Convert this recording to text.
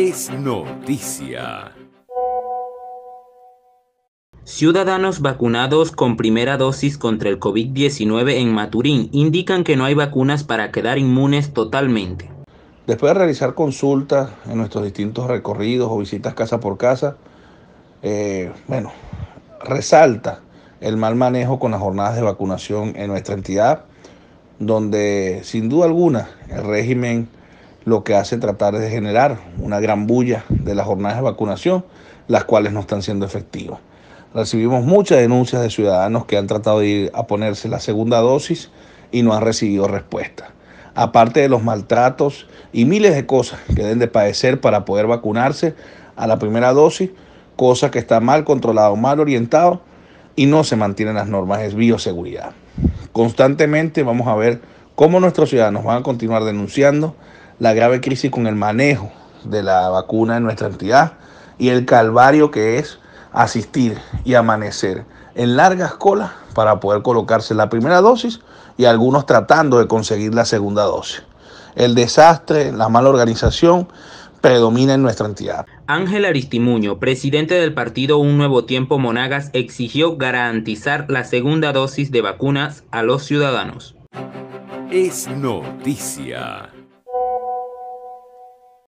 Es noticia. Ciudadanos vacunados con primera dosis contra el COVID-19 en Maturín indican que no hay vacunas para quedar inmunes totalmente. Después de realizar consultas en nuestros distintos recorridos o visitas casa por casa, eh, bueno, resalta el mal manejo con las jornadas de vacunación en nuestra entidad, donde sin duda alguna el régimen lo que hace tratar de generar una gran bulla de las jornadas de vacunación, las cuales no están siendo efectivas. Recibimos muchas denuncias de ciudadanos que han tratado de ir a ponerse la segunda dosis y no han recibido respuesta. Aparte de los maltratos y miles de cosas que deben de padecer para poder vacunarse a la primera dosis, cosa que está mal controlado, mal orientado y no se mantienen las normas de bioseguridad. Constantemente vamos a ver cómo nuestros ciudadanos van a continuar denunciando la grave crisis con el manejo de la vacuna en nuestra entidad y el calvario que es asistir y amanecer en largas colas para poder colocarse la primera dosis y algunos tratando de conseguir la segunda dosis. El desastre, la mala organización predomina en nuestra entidad. Ángel Aristimuño, presidente del partido Un Nuevo Tiempo Monagas, exigió garantizar la segunda dosis de vacunas a los ciudadanos. Es noticia.